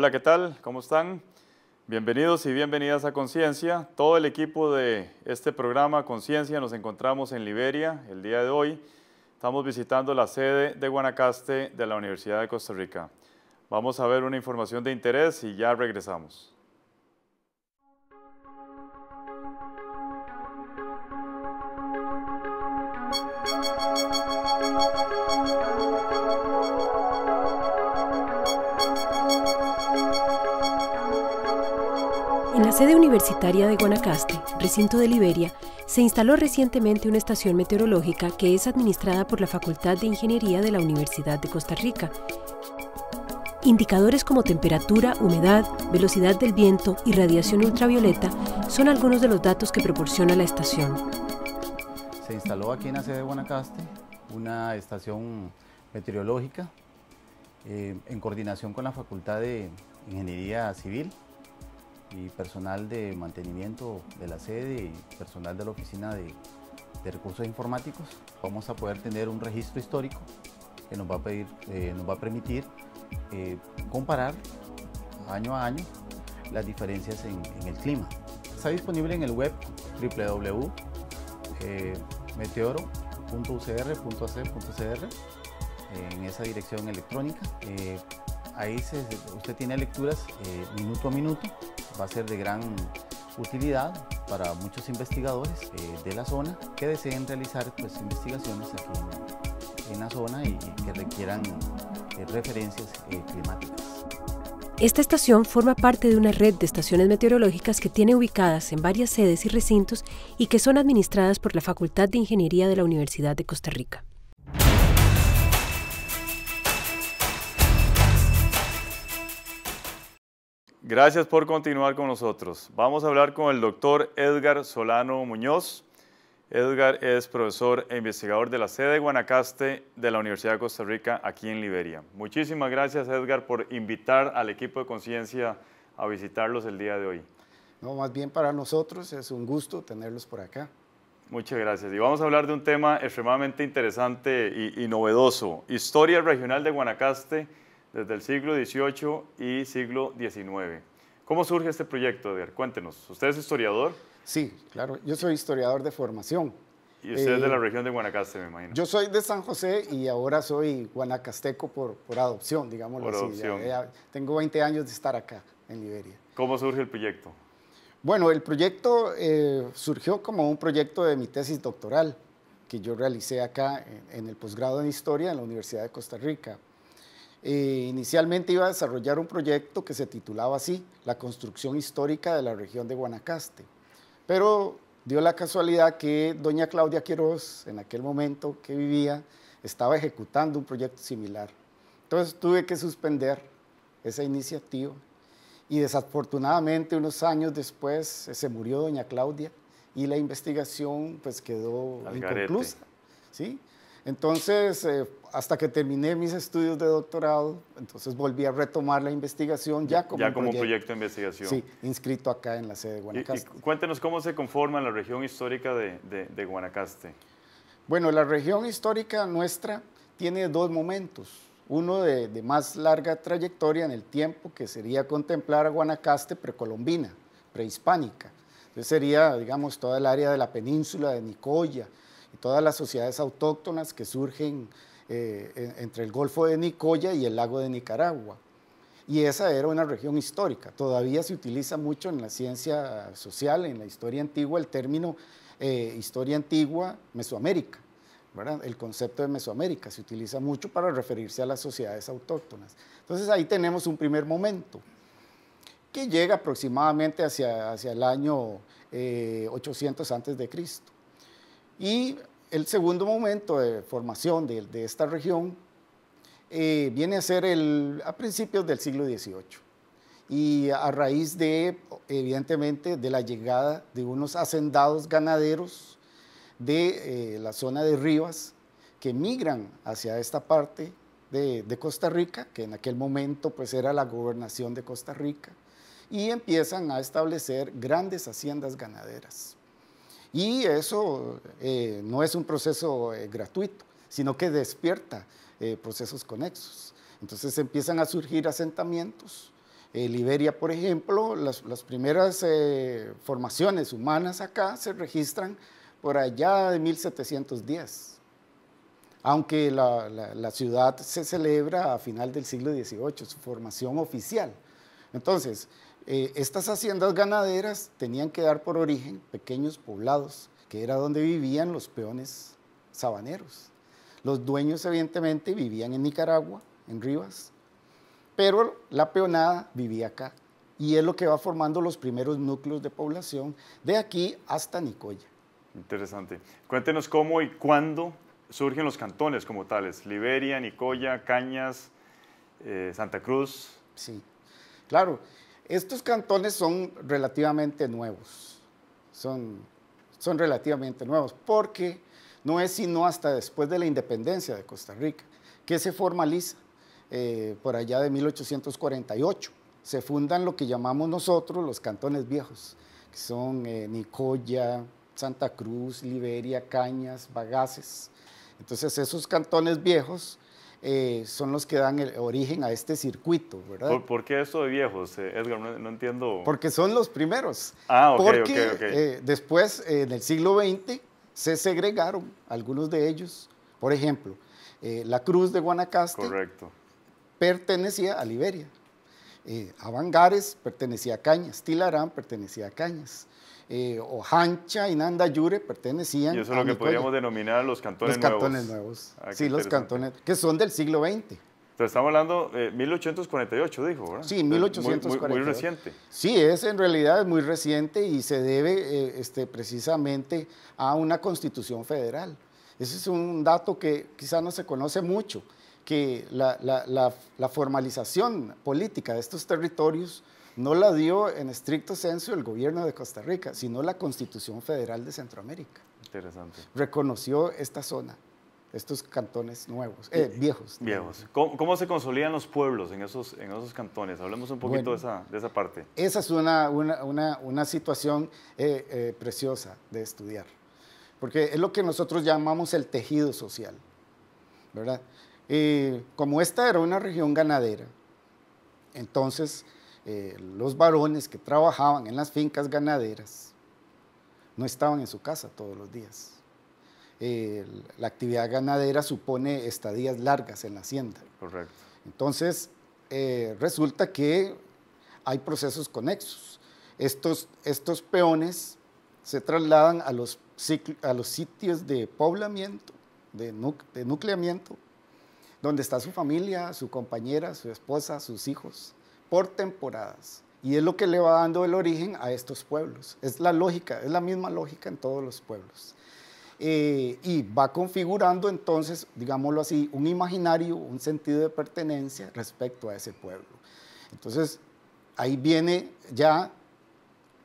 Hola, ¿qué tal? ¿Cómo están? Bienvenidos y bienvenidas a Conciencia. Todo el equipo de este programa Conciencia nos encontramos en Liberia el día de hoy. Estamos visitando la sede de Guanacaste de la Universidad de Costa Rica. Vamos a ver una información de interés y ya regresamos. sede universitaria de Guanacaste, recinto de Liberia, se instaló recientemente una estación meteorológica que es administrada por la Facultad de Ingeniería de la Universidad de Costa Rica. Indicadores como temperatura, humedad, velocidad del viento y radiación ultravioleta son algunos de los datos que proporciona la estación. Se instaló aquí en la sede de Guanacaste una estación meteorológica eh, en coordinación con la Facultad de Ingeniería Civil y personal de mantenimiento de la sede y personal de la oficina de, recursos informáticos, vamos a poder tener un registro histórico que nos va a, eh, permitir eh, comparar año a año las diferencias en, el clima. Está disponible en el web www.meteoro.ucr.ac.cr eh, en esa dirección electrónica. ahí usted tiene lecturas minuto a minuto va a ser de gran utilidad para muchos investigadores eh, de la zona que deseen realizar pues, investigaciones aquí en, la zona y, que requieran eh, referencias eh, climáticas. Esta estación forma parte de una red de estaciones meteorológicas que tiene ubicadas en varias sedes y recintos y que son administradas por la Facultad de Ingeniería de la Universidad de Costa Rica. Gracias por continuar con nosotros. Vamos a hablar con el doctor Edgar Solano Muñoz. Edgar es profesor e investigador de la sede de Guanacaste de la Universidad de Costa Rica aquí en Liberia. Muchísimas gracias Edgar por invitar al equipo de conciencia a visitarlos el día de hoy. No, más bien para nosotros es un gusto tenerlos por acá. Muchas gracias. Y vamos a hablar de un tema extremadamente interesante y, y novedoso, historia regional de Guanacaste desde el siglo XVIII y siglo XIX. ¿Cómo surge este proyecto, Edgar? Cuéntenos. ¿Usted es historiador? Sí, claro. Yo soy historiador de formación. Y usted es de la eh, región de Guanacaste, me imagino. Yo soy de San José y ahora soy guanacasteco por, por adopción, digámoslo por tengo 20 años de estar acá, en Liberia. ¿Cómo surge el proyecto? Bueno, el proyecto eh, surgió como un proyecto de mi tesis doctoral que yo realicé acá en, en el posgrado en Historia en la Universidad de Costa Rica. Eh, inicialmente iba a desarrollar un proyecto que se titulaba así, La construcción histórica de la región de Guanacaste. Pero dio la casualidad que doña Claudia Quiroz, en aquel momento que vivía, estaba ejecutando un proyecto similar. Entonces tuve que suspender esa iniciativa y desafortunadamente unos años después se murió doña Claudia y la investigación pues quedó inconclusa. ¿sí? Entonces, eh, hasta que terminé mis estudios de doctorado, entonces volví a retomar la investigación ya como, ya como proyecto, de investigación. Sí, inscrito acá en la sede de Guanacaste. Y, cuéntenos cómo se conforma la región histórica de, de, Guanacaste. Bueno, la región histórica nuestra tiene dos momentos. Uno de, de, más larga trayectoria en el tiempo, que sería contemplar a Guanacaste precolombina, prehispánica. Entonces sería, digamos, toda el área de la península de Nicoya, todas las sociedades autóctonas que surgen eh, entre el Golfo de Nicoya y el lago de Nicaragua. Y esa era una región histórica. Todavía se utiliza mucho en la ciencia social, en la historia antigua, el término eh, historia antigua Mesoamérica. El concepto de Mesoamérica se utiliza mucho para referirse a las sociedades autóctonas. Entonces ahí tenemos un primer momento que llega aproximadamente hacia, hacia el año 800 eh, antes de Cristo. Y el segundo momento de formación de, esta región eh, viene a ser a principios del siglo XVIII y a raíz de, evidentemente, de la llegada de unos hacendados ganaderos de eh, la zona de Rivas que migran hacia esta parte de, de, Costa Rica, que en aquel momento pues era la gobernación de Costa Rica, y empiezan a establecer grandes haciendas ganaderas. Y eso eh, no es un proceso eh, gratuito, sino que despierta eh, procesos conexos. Entonces empiezan a surgir asentamientos. Liberia, por ejemplo, las, las primeras formaciones humanas acá se registran por allá de 1710, aunque la, la, la ciudad se celebra a final del siglo XVIII, su formación oficial. Entonces, eh, estas haciendas ganaderas tenían que dar por origen pequeños poblados, que era donde vivían los peones sabaneros. Los dueños evidentemente vivían en Nicaragua, en Rivas, pero la peonada vivía acá y es lo que va formando los primeros núcleos de población de aquí hasta Nicoya. Interesante. Cuéntenos cómo y cuándo surgen los cantones como tales, Liberia, Nicoya, Cañas, eh, Santa Cruz. Sí, claro. Estos cantones son relativamente nuevos, son, relativamente nuevos, porque no es sino hasta después de la independencia de Costa Rica que se formaliza eh, por allá de 1848. Se fundan lo que llamamos nosotros los cantones viejos, que son eh, Nicoya, Santa Cruz, Liberia, Cañas, Bagaces. Entonces esos cantones viejos eh, son los que dan el origen a este circuito, ¿verdad? ¿Por, qué esto de viejos, eh, Edgar? No, entiendo. Porque son los primeros. Ah, Porque eh, después, en el siglo XX, se segregaron algunos de ellos. Por ejemplo, la Cruz de Guanacaste pertenecía a Liberia. Avangares pertenecía a Cañas, Tilarán pertenecía a Cañas eh, Ojancha y Yure pertenecían Y eso es lo que podríamos denominar los cantones nuevos. Los cantones nuevos. Ah, sí, los cantones, que son del siglo XX. Entonces estamos hablando de 1848, dijo, ¿verdad? Sí, 1848. Muy, muy, reciente. Sí, es en realidad muy reciente y se debe eh, este, precisamente a una constitución federal. Ese es un dato que quizás no se conoce mucho, que la formalización política de estos territorios no la dio en estricto censo el gobierno de Costa Rica, sino la Constitución Federal de Centroamérica. Interesante. Reconoció esta zona, estos cantones nuevos, eh, viejos. Viejos. ¿Cómo, se consolidan los pueblos en esos, en esos cantones? Hablemos un poquito de, esa, parte. Esa es una, una, situación eh, eh, preciosa de estudiar, porque es lo que nosotros llamamos el tejido social, ¿verdad? como esta era una región ganadera, entonces eh, los varones que trabajaban en las fincas ganaderas no estaban en su casa todos los días. la actividad ganadera supone estadías largas en la hacienda. Correcto. Entonces, eh, resulta que hay procesos conexos. Estos, estos peones se trasladan a los, a los sitios de poblamiento, de nucleamiento, donde está su familia, su compañera, su esposa, sus hijos por temporadas. Y es lo que le va dando el origen a estos pueblos. Es la lógica, es la misma lógica en todos los pueblos. Eh, y va configurando entonces, digámoslo así, un imaginario, un sentido de pertenencia respecto a ese pueblo. Entonces, ahí viene ya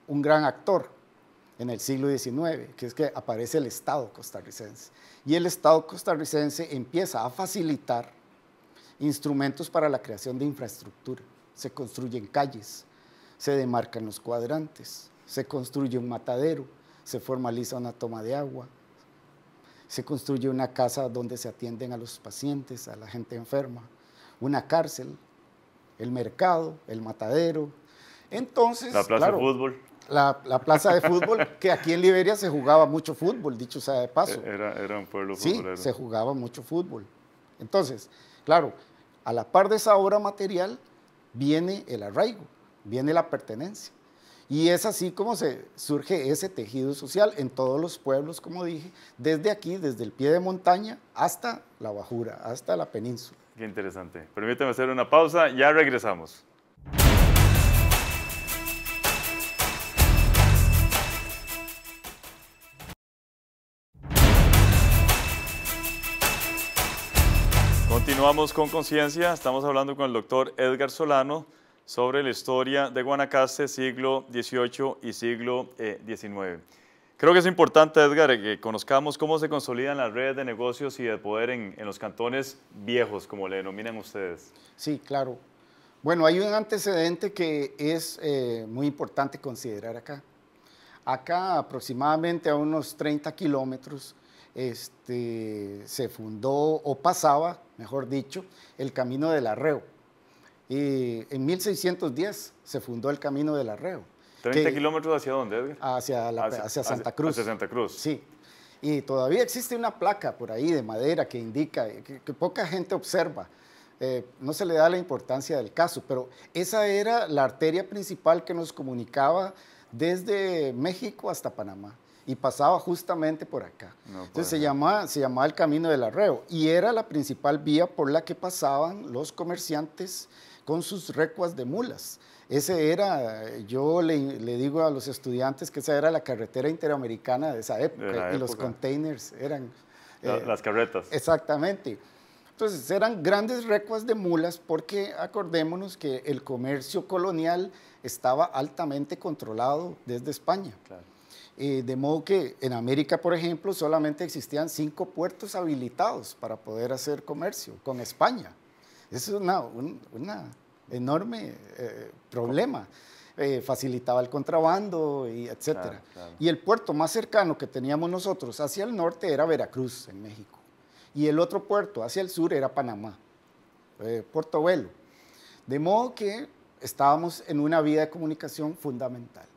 un gran actor en el siglo XIX, que es que aparece el Estado costarricense. Y el Estado costarricense empieza a facilitar instrumentos para la creación de infraestructura se construyen calles, se demarcan los cuadrantes, se construye un matadero, se formaliza una toma de agua, se construye una casa donde se atienden a los pacientes, a la gente enferma, una cárcel, el mercado, el matadero. Entonces, la plaza de fútbol. La, plaza de fútbol, que aquí en Liberia se jugaba mucho fútbol, dicho sea de paso. E-, era, un pueblo Sí, se jugaba mucho fútbol. Entonces, claro, a la par de esa obra material viene el arraigo, viene la pertenencia. Y es así como se surge ese tejido social en todos los pueblos, como dije, desde aquí, desde el pie de montaña hasta la bajura, hasta la península. Qué interesante. Permítame hacer una pausa, ya regresamos. Continuamos con conciencia, estamos hablando con el doctor Edgar Solano sobre la historia de Guanacaste siglo XVIII y siglo XIX. Eh, Creo que es importante, Edgar, que conozcamos cómo se consolidan las redes de negocios y de poder en, los cantones viejos, como le denominan ustedes. Sí, claro. Bueno, hay un antecedente que es eh, muy importante considerar acá. Acá, aproximadamente a unos 30 kilómetros, este, se fundó o pasaba mejor dicho, el Camino del Arreo. Y en 1610 se fundó el Camino del Arreo. ¿30 kilómetros hacia dónde, Hacia, Santa Cruz. Hacia Santa Cruz. Sí. Y todavía existe una placa por ahí de madera que indica, que, poca gente observa. Eh, no se le da la importancia del caso, pero esa era la arteria principal que nos comunicaba desde México hasta Panamá y pasaba justamente por acá. Pues, Entonces se llamaba, se llamaba el Camino del Arreo y era la principal vía por la que pasaban los comerciantes con sus recuas de mulas. Ese era, yo le, digo a los estudiantes que esa era la carretera interamericana de esa época, y los containers eran... Eh, las carretas. Exactamente. Entonces eran grandes recuas de mulas porque acordémonos que el comercio colonial estaba altamente controlado desde España. Claro. Eh, de modo que en América, por ejemplo, solamente existían cinco puertos habilitados para poder hacer comercio con España. Eso Es un enorme eh, problema. Eh, facilitaba el contrabando, etc. Y el puerto más cercano que teníamos nosotros hacia el norte era Veracruz, en México. Y el otro puerto hacia el sur era Panamá, Puerto Velo. De modo que estábamos en una vía de comunicación fundamental.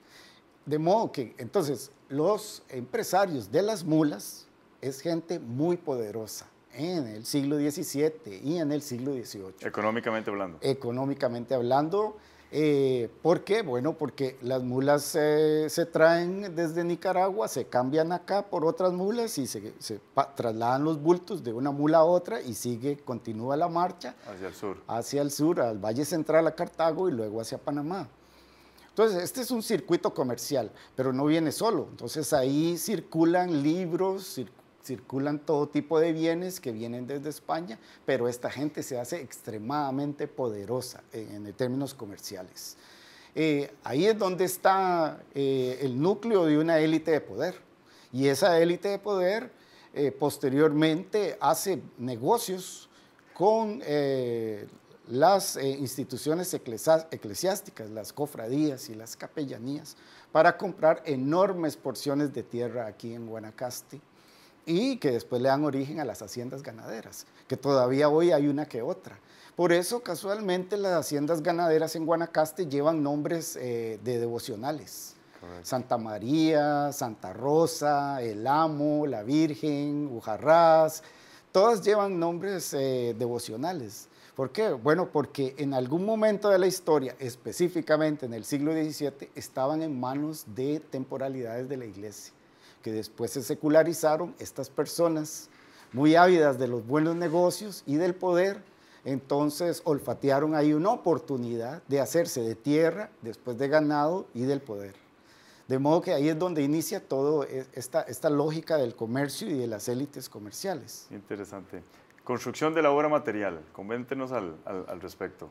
De modo que entonces los empresarios de las mulas es gente muy poderosa en el siglo XVII y en el siglo XVIII. Económicamente hablando. Económicamente hablando. Eh, ¿Por qué? Bueno, porque las mulas eh, se traen desde Nicaragua, se cambian acá por otras mulas y se, se trasladan los bultos de una mula a otra y sigue, continúa la marcha. Hacia el sur. Hacia el sur, al Valle Central, a Cartago y luego hacia Panamá. Entonces, este es un circuito comercial, pero no viene solo. Entonces, ahí circulan libros, circulan todo tipo de bienes que vienen desde España, pero esta gente se hace extremadamente poderosa en, términos comerciales. Eh, ahí es donde está eh, el núcleo de una élite de poder. Y esa élite de poder eh, posteriormente hace negocios con las eh, instituciones eclesiásticas, las cofradías y las capellanías, para comprar enormes porciones de tierra aquí en Guanacaste y que después le dan origen a las haciendas ganaderas, que todavía hoy hay una que otra. Por eso casualmente las haciendas ganaderas en Guanacaste llevan nombres eh, de devocionales. Santa María, Santa Rosa, El Amo, La Virgen, Ujarrás, todas llevan nombres eh, devocionales. ¿Por qué? Bueno, porque en algún momento de la historia, específicamente en el siglo XVII, estaban en manos de temporalidades de la iglesia, que después se secularizaron estas personas muy ávidas de los buenos negocios y del poder, entonces olfatearon ahí una oportunidad de hacerse de tierra, después de ganado y del poder. De modo que ahí es donde inicia toda e-, esta, esta lógica del comercio y de las élites comerciales. Interesante. Construcción de la obra material, convéntenos al, respecto.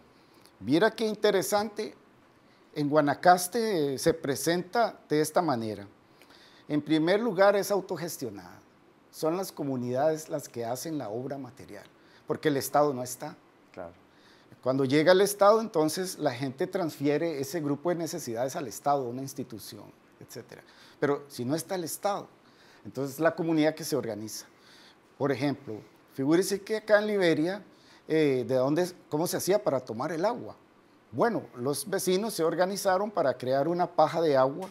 Viera qué interesante, en Guanacaste eh, se presenta de esta manera. En primer lugar es autogestionada, son las comunidades las que hacen la obra material, porque el Estado no está. Claro. Cuando llega el Estado, entonces la gente transfiere ese grupo de necesidades al Estado, a una institución, etc. Pero si no está el Estado, entonces es la comunidad que se organiza. Por ejemplo, Figúrese que acá en Liberia, eh, de dónde, ¿cómo se hacía para tomar el agua? Bueno, los vecinos se organizaron para crear una paja de agua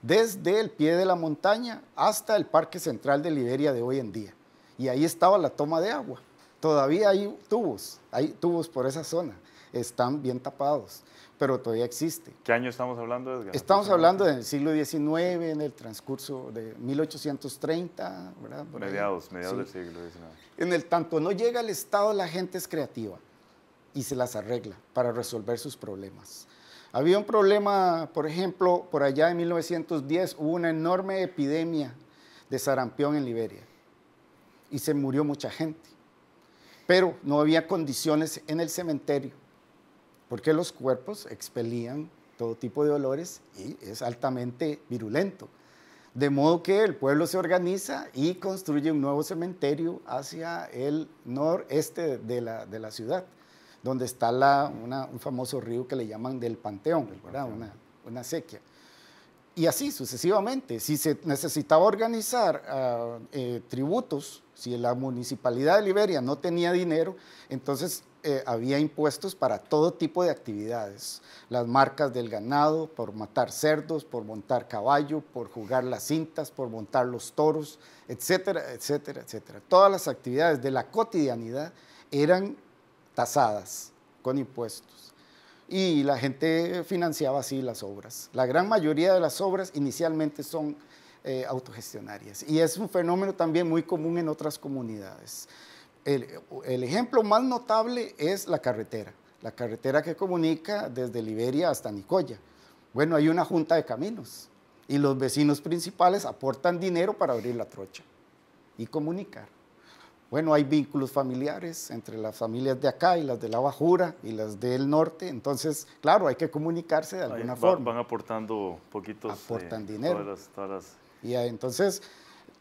desde el pie de la montaña hasta el Parque Central de Liberia de hoy en día. Y ahí estaba la toma de agua. Todavía hay tubos, hay tubos por esa zona están bien tapados, pero todavía existe. ¿Qué año estamos hablando, Estamos hablando del siglo XIX, en el transcurso de 1830, ¿verdad? mediados, mediados del siglo XIX. En el tanto no llega al Estado, la gente es creativa y se las arregla para resolver sus problemas. Había un problema, por ejemplo, por allá en 1910 hubo una enorme epidemia de sarampión en Liberia y se murió mucha gente, pero no había condiciones en el cementerio porque los cuerpos expelían todo tipo de olores y es altamente virulento. De modo que el pueblo se organiza y construye un nuevo cementerio hacia el noreste de la, ciudad, donde está la, un famoso río que le llaman del Panteón, ¿verdad? Una, una, sequía. Y así sucesivamente, si se necesitaba organizar ah, eh, tributos, si la municipalidad de Liberia no tenía dinero, entonces eh, había impuestos para todo tipo de actividades, las marcas del ganado, por matar cerdos, por montar caballo, por jugar las cintas, por montar los toros, etcétera, etcétera, etcétera. Todas las actividades de la cotidianidad eran tasadas con impuestos. Y la gente financiaba así las obras. La gran mayoría de las obras inicialmente son eh, autogestionarias. Y es un fenómeno también muy común en otras comunidades el, ejemplo más notable es la carretera, la carretera que comunica desde Liberia hasta Nicoya. Bueno, hay una junta de caminos y los vecinos principales aportan dinero para abrir la trocha y comunicar. Bueno, hay vínculos familiares entre las familias de acá y las de la Bajura y las del norte. Entonces, claro, hay que comunicarse de alguna forma. Van aportando poquitos. Aportan eh, dinero. Y ah, entonces,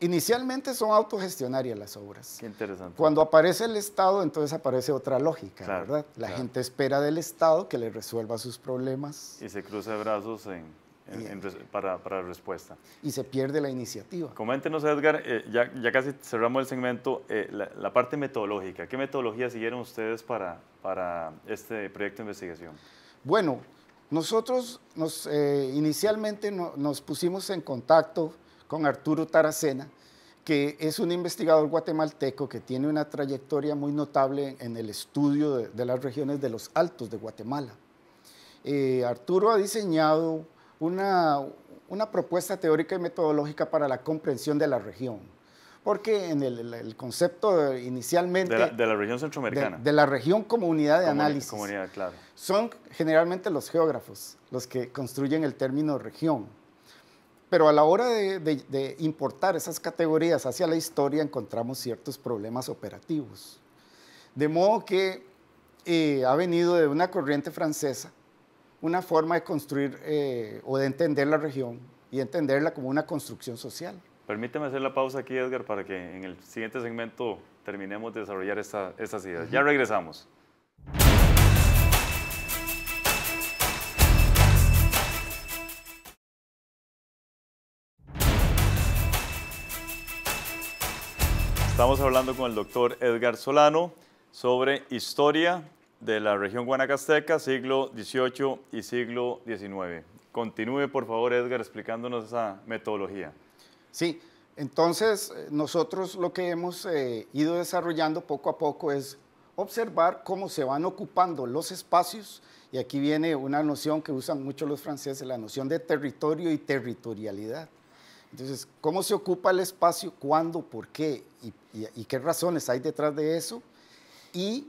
Inicialmente son autogestionarias las obras. Qué interesante. Cuando aparece el Estado, entonces aparece otra lógica, ¿verdad? La gente espera del Estado que le resuelva sus problemas. Y se cruza brazos en, para, respuesta. Y se pierde la iniciativa. Coméntenos, Edgar, eh, ya, casi cerramos el segmento, eh, la, parte metodológica. ¿Qué metodología siguieron ustedes para, para este proyecto de investigación? Bueno, nosotros nos, eh, inicialmente nos pusimos en contacto con Arturo Taracena, que es un investigador guatemalteco que tiene una trayectoria muy notable en el estudio de, las regiones de los altos de Guatemala. Eh, Arturo ha diseñado una, una, propuesta teórica y metodológica para la comprensión de la región, porque en el, concepto inicialmente... De la, región centroamericana. De, la región como unidad de análisis. Son generalmente los geógrafos los que construyen el término región pero a la hora de, importar esas categorías hacia la historia encontramos ciertos problemas operativos. De modo que eh, ha venido de una corriente francesa una forma de construir eh, o de entender la región y entenderla como una construcción social. Permíteme hacer la pausa aquí, Edgar, para que en el siguiente segmento terminemos de desarrollar esta, estas ideas. Ya regresamos. Estamos hablando con el doctor Edgar Solano sobre historia de la región guanacasteca, siglo XVIII y siglo XIX. Continúe, por favor, Edgar, explicándonos esa metodología. Sí, entonces eh, nosotros lo que hemos eh, ido desarrollando poco a poco es observar cómo se van ocupando los espacios, y aquí viene una noción que usan mucho los franceses, la noción de territorio y territorialidad. Entonces, ¿cómo se ocupa el espacio? ¿Cuándo? ¿Por qué? ¿Y, qué razones hay detrás de eso? Y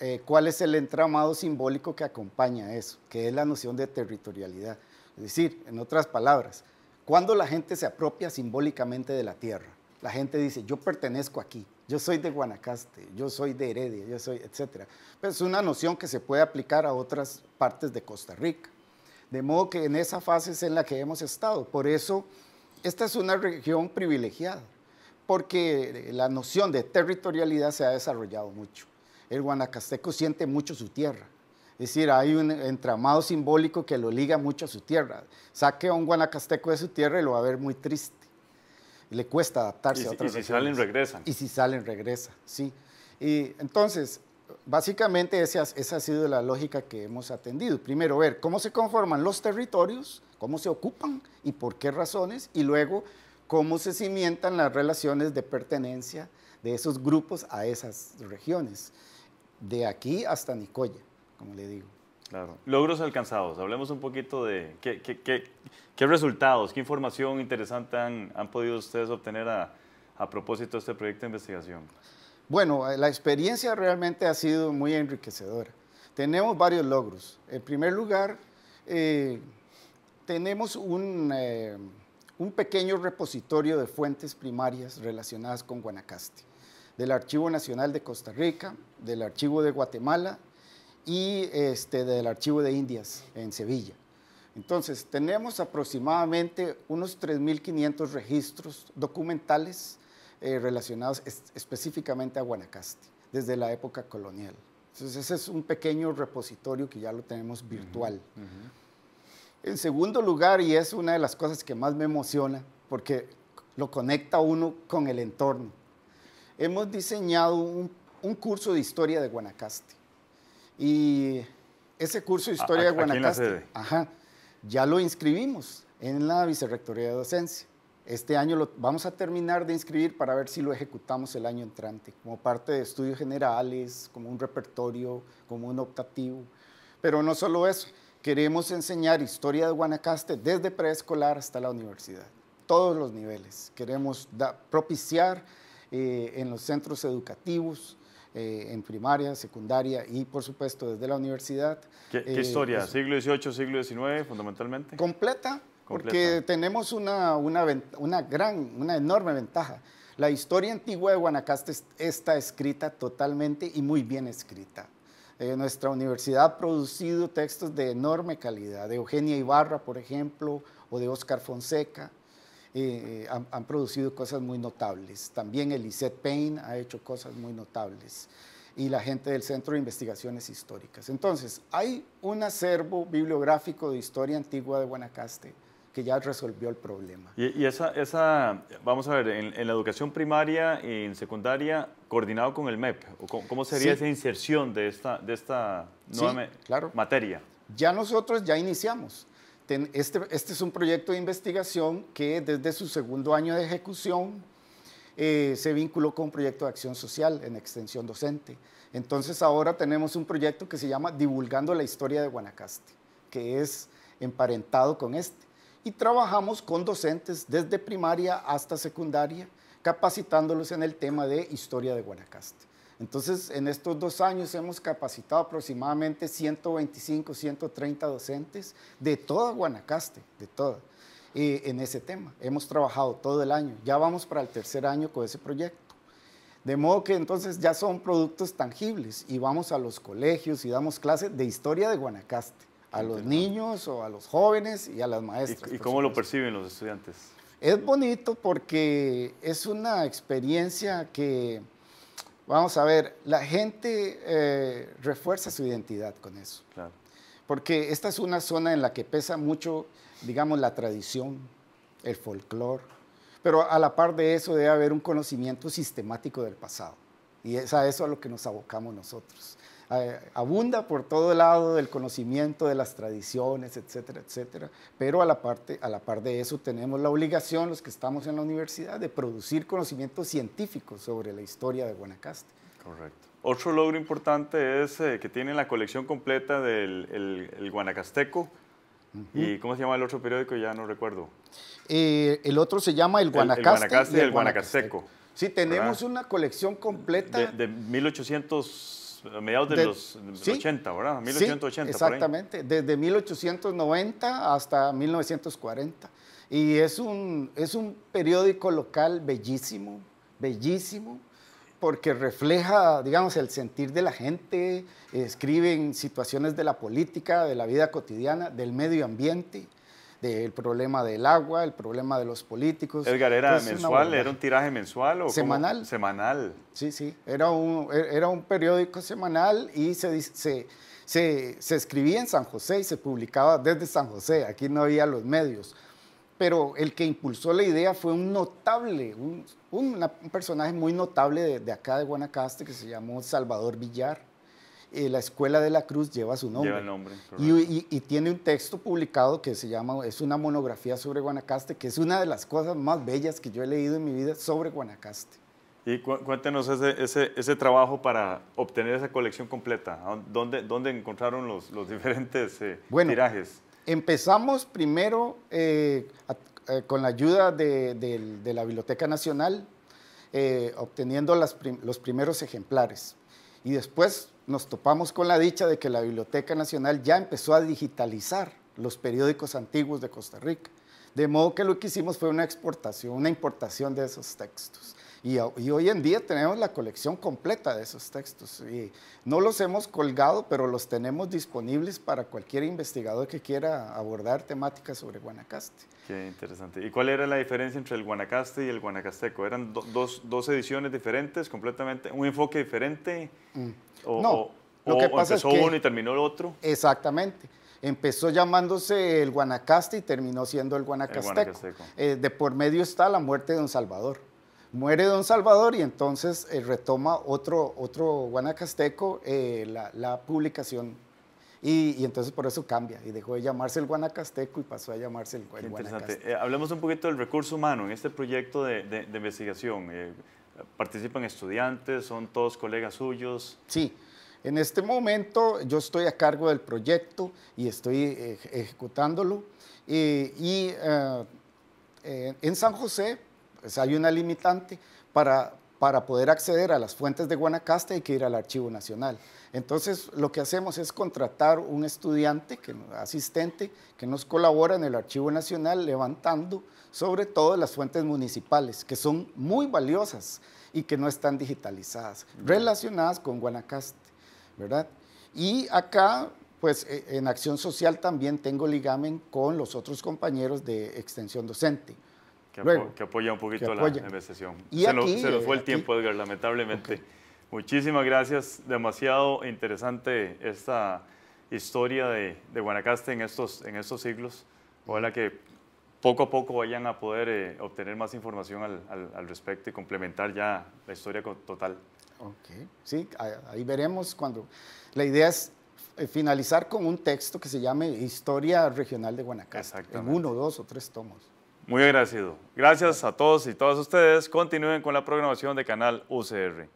eh, cuál es el entramado simbólico que acompaña eso, que es la noción de territorialidad. Es decir, en otras palabras, cuando la gente se apropia simbólicamente de la tierra, la gente dice, yo pertenezco aquí, yo soy de Guanacaste, yo soy de Heredia, yo soy, etc. es una noción que se puede aplicar a otras partes de Costa Rica. De modo que en esa fase es en la que hemos estado. Por eso, esta es una región privilegiada, porque la noción de territorialidad se ha desarrollado mucho. El guanacasteco siente mucho su tierra. Es decir, hay un entramado simbólico que lo liga mucho a su tierra. Saque a un guanacasteco de su tierra y lo va a ver muy triste. Le cuesta adaptarse a otras Y si salen, regresan. Y si salen, regresa, sí. Y entonces, básicamente esa, ha sido la lógica que hemos atendido. Primero, ver cómo se conforman los territorios, cómo se ocupan y por qué razones, y luego cómo se cimientan las relaciones de pertenencia de esos grupos a esas regiones, de aquí hasta Nicoya, como le digo. Logros alcanzados. Hablemos un poquito de qué, resultados, qué información interesante han, podido ustedes obtener a, a propósito de este proyecto de investigación. Bueno, eh, la experiencia realmente ha sido muy enriquecedora. Tenemos varios logros. En primer lugar, eh, tenemos eh, un, pequeño repositorio de fuentes primarias relacionadas con Guanacaste, del Archivo Nacional de Costa Rica, del Archivo de Guatemala y este, del Archivo de Indias en Sevilla. Entonces, tenemos aproximadamente unos 3.500 registros documentales eh, relacionados específicamente a Guanacaste, desde la época colonial. Entonces ese es un pequeño repositorio que ya lo tenemos virtual. En segundo lugar, y es una de las cosas que más me emociona, porque lo conecta uno con el entorno, hemos diseñado un, curso de historia de Guanacaste. Y ese curso de historia de Guanacaste, ajá, ya lo inscribimos en la Vicerrectoría de Docencia. Este año lo vamos a terminar de inscribir para ver si lo ejecutamos el año entrante, como parte de estudios generales, como un repertorio, como un optativo. Pero no solo eso, queremos enseñar historia de Guanacaste desde preescolar hasta la universidad, todos los niveles. Queremos propiciar eh, en los centros educativos, eh, en primaria, secundaria y por supuesto desde la universidad. ¿Qué, eh, historia? Pues ¿Siglo XVIII, siglo XIX fundamentalmente? Completa, porque tenemos una, enorme ventaja. La historia antigua de Guanacaste está escrita totalmente y muy bien escrita. Eh, nuestra universidad ha producido textos de enorme calidad, de Eugenia Ibarra, por ejemplo, o de Oscar Fonseca. Eh, eh, han, han, producido cosas muy notables. También Elisette Payne ha hecho cosas muy notables. Y la gente del Centro de Investigaciones Históricas. Entonces, hay un acervo bibliográfico de historia antigua de Guanacaste que ya resolvió el problema. Y, esa, esa, vamos a ver, en, la educación primaria y en secundaria, coordinado con el MEP, ¿cómo sería esa inserción de esta, de esta nueva claro. materia? Ya nosotros ya iniciamos. Este, este, es un proyecto de investigación que desde su segundo año de ejecución eh, se vinculó con un proyecto de acción social en extensión docente. Entonces ahora tenemos un proyecto que se llama Divulgando la Historia de Guanacaste, que es emparentado con este y trabajamos con docentes desde primaria hasta secundaria, capacitándolos en el tema de historia de Guanacaste. Entonces, en estos dos años hemos capacitado aproximadamente 125, 130 docentes de toda Guanacaste, de toda, eh, en ese tema. Hemos trabajado todo el año, ya vamos para el tercer año con ese proyecto. De modo que entonces ya son productos tangibles y vamos a los colegios y damos clases de historia de Guanacaste a los niños o a los jóvenes y a las maestras. ¿Y, cómo lo perciben los estudiantes? Es bonito porque es una experiencia que, vamos a ver, la gente eh, refuerza su identidad con eso. Porque esta es una zona en la que pesa mucho, digamos, la tradición, el folclore, pero a la par de eso debe haber un conocimiento sistemático del pasado. Y es a eso a lo que nos abocamos nosotros. Eh, abunda por todo lado del conocimiento de las tradiciones, etcétera, etcétera. Pero a la, parte, a la par de eso tenemos la obligación, los que estamos en la universidad, de producir conocimientos científicos sobre la historia de Guanacaste. Correcto. Otro logro importante es eh, que tienen la colección completa del Guanacasteco. ¿Y cómo se llama el otro periódico? Ya no recuerdo. Eh, el otro se llama El Guanacaste. y el, Guanacasteco. Sí, tenemos una colección completa. De, de 1800 a de, los 80, ¿verdad? 1880. exactamente, desde 1890 hasta 1940. Y es un, es un periódico local bellísimo, bellísimo, porque refleja, digamos, el sentir de la gente, escriben situaciones de la política, de la vida cotidiana, del medio ambiente del problema del agua, el problema de los políticos. Edgar, ¿era mensual? ¿Era un tiraje mensual o semanal? Semanal. Sí, sí, era un, er, era un periódico semanal y se, se, se, escribía en San José y se publicaba desde San José, aquí no había los medios. Pero el que impulsó la idea fue un notable, un, personaje muy notable de, de acá de Guanacaste que se llamó Salvador Villar eh, la Escuela de la Cruz lleva su nombre. Lleva el nombre y, y, tiene un texto publicado que se llama, es una monografía sobre Guanacaste, que es una de las cosas más bellas que yo he leído en mi vida sobre Guanacaste. Y cuéntenos ese, ese, ese, trabajo para obtener esa colección completa. ¿Dónde, dónde encontraron los, los diferentes tirajes? Eh, bueno, tirajes? Empezamos primero eh, con la ayuda de, la Biblioteca Nacional, obteniendo las los primeros ejemplares. Y después nos topamos con la dicha de que la Biblioteca Nacional ya empezó a digitalizar los periódicos antiguos de Costa Rica. De modo que lo que hicimos fue una exportación, una importación de esos textos. Y, hoy en día tenemos la colección completa de esos textos. Y no los hemos colgado, pero los tenemos disponibles para cualquier investigador que quiera abordar temáticas sobre Guanacaste. Qué interesante. ¿Y cuál era la diferencia entre el Guanacaste y el Guanacasteco? ¿Eran dos, dos, ediciones diferentes, completamente, un enfoque diferente? Mm. no, lo que pasa empezó es que, uno y terminó el otro. Exactamente empezó llamándose el Guanacaste y terminó siendo el Guanacasteco. El Guanacasteco. Eh, de por medio está la muerte de Don Salvador. Muere don Salvador y entonces eh, retoma otro, otro guanacasteco eh, la, publicación. Y, entonces por eso cambia y dejó de llamarse el guanacasteco y pasó a llamarse el, guanacasteco. interesante. Eh, hablemos un poquito del recurso humano en este proyecto de, de investigación. ¿Participan estudiantes? ¿Son todos colegas suyos? Sí. En este momento yo estoy a cargo del proyecto y estoy ejecutándolo. y en San José pues, hay una limitante para, poder acceder a las fuentes de Guanacaste hay que ir al Archivo Nacional. Entonces, lo que hacemos es contratar un estudiante, que, asistente, que nos colabora en el Archivo Nacional levantando sobre todo las fuentes municipales, que son muy valiosas y que no están digitalizadas, relacionadas con Guanacaste, ¿verdad? Y acá, pues e, en Acción Social también tengo ligamen con los otros compañeros de extensión docente. Que, apoya un poquito la investigación. se, se, nos fue el eh, tiempo, Edgar, lamentablemente. Muchísimas gracias. Demasiado interesante esta historia de, Guanacaste en estos, en estos siglos. Ojalá que poco a poco vayan a poder eh, obtener más información al, al, al, respecto y complementar ya la historia total. Ok, sí, ahí veremos cuando... La idea es eh, finalizar con un texto que se llame Historia Regional de Guanacaste, en uno, dos o tres tomos. Muy agradecido. Gracias a todos y todas ustedes. Continúen con la programación de Canal UCR.